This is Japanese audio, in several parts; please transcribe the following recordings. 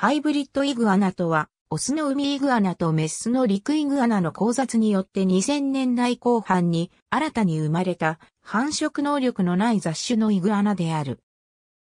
ハイブリッドイグアナとは、オスの海イグアナとメスの陸イグアナの交雑によって2000年代後半に新たに生まれた繁殖能力のない雑種のイグアナである。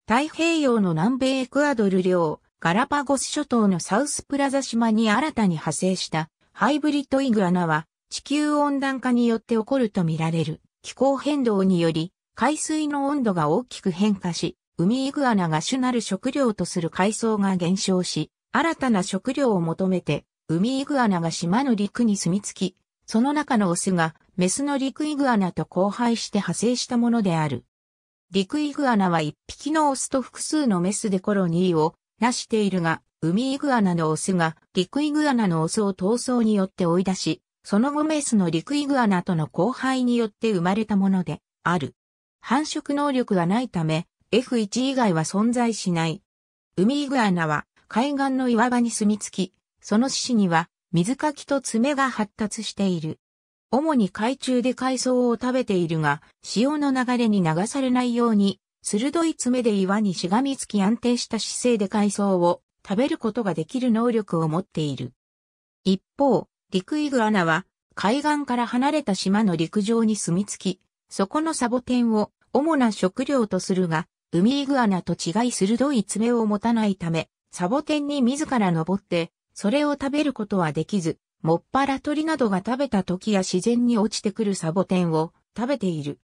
太平洋の南米エクアドル領、ガラパゴス諸島のサウスプラザ島に新たに派生したハイブリッドイグアナは地球温暖化によって起こるとみられる気候変動により海水の温度が大きく変化しウミイグアナが主なる食料とする海藻が減少し、新たな食料を求めて、ウミイグアナが島の陸に住み着き、その中のオスがメスの陸イグアナと交配して派生したものである。陸イグアナは一匹のオスと複数のメスでコロニーを成しているが、ウミイグアナのオスが陸イグアナのオスを闘争によって追い出し、その後メスの陸イグアナとの交配によって生まれたものである。繁殖能力がないため、F1 以外は存在しない。ウミイグアナは海岸の岩場に住み着き、その獅子には水かきと爪が発達している。主に海中で海藻を食べているが、潮の流れに流されないように、鋭い爪で岩にしがみつき安定した姿勢で海藻を食べることができる能力を持っている。一方、陸イグアナは海岸から離れた島の陸上に住み着き、そこのサボテンを主な食料とするが、ウミイグアナと違い鋭い爪を持たないため、サボテンに自ら登って、それを食べることはできず、もっぱら鳥などが食べた時や自然に落ちてくるサボテンを食べている。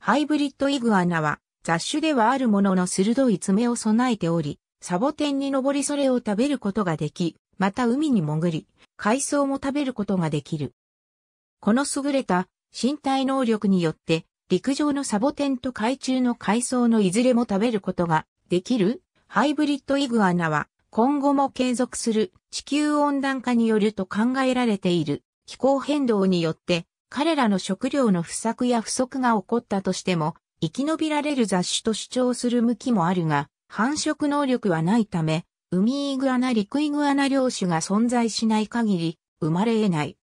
ハイブリッドイグアナは雑種ではあるものの鋭い爪を備えており、サボテンに登りそれを食べることができ、また海に潜り、海藻も食べることができる。この優れた身体能力によって陸上のサボテンと海中の海藻のいずれも食べることができるハイブリッドイグアナは今後も継続する地球温暖化によると考えられている気候変動によって彼らの食料の不作や不足が起こったとしても生き延びられる雑種と主張する向きもあるが繁殖能力はないため海イグアナ陸イグアナ両種が存在しない限り生まれ得ない。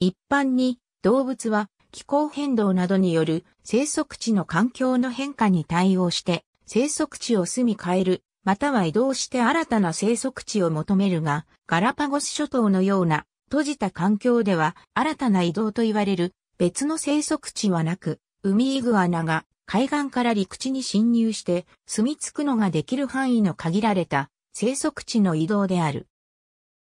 一般に動物は気候変動などによる生息地の環境の変化に対応して生息地を住み変える、または移動して新たな生息地を求めるが、ガラパゴス諸島のような閉じた環境では新たな移動と言われる別の生息地はなく、海イグアナが海岸から陸地に侵入して住み着くのができる範囲の限られた生息地の移動である。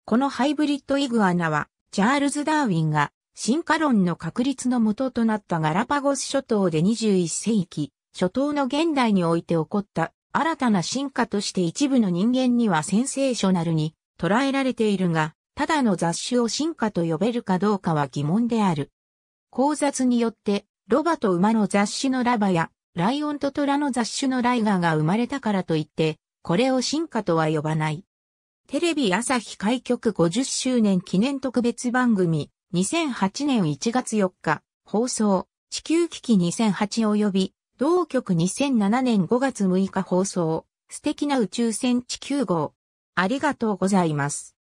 このハイブリッドイグアナは、チャールズ・ダーウィンが進化論の確立の元となったガラパゴス諸島で21世紀、諸島の現代において起こった新たな進化として一部の人間にはセンセーショナルに捉えられているが、ただの雑種を進化と呼べるかどうかは疑問である。考察によって、ロバと馬の雑種のラバや、ライオンと虎の雑種のライガーが生まれたからといって、これを進化とは呼ばない。テレビ朝日開局50周年記念特別番組、2008年1月4日、放送、地球危機2008及び、同局2007年5月6日放送、素敵な宇宙船地球号。ありがとうございます。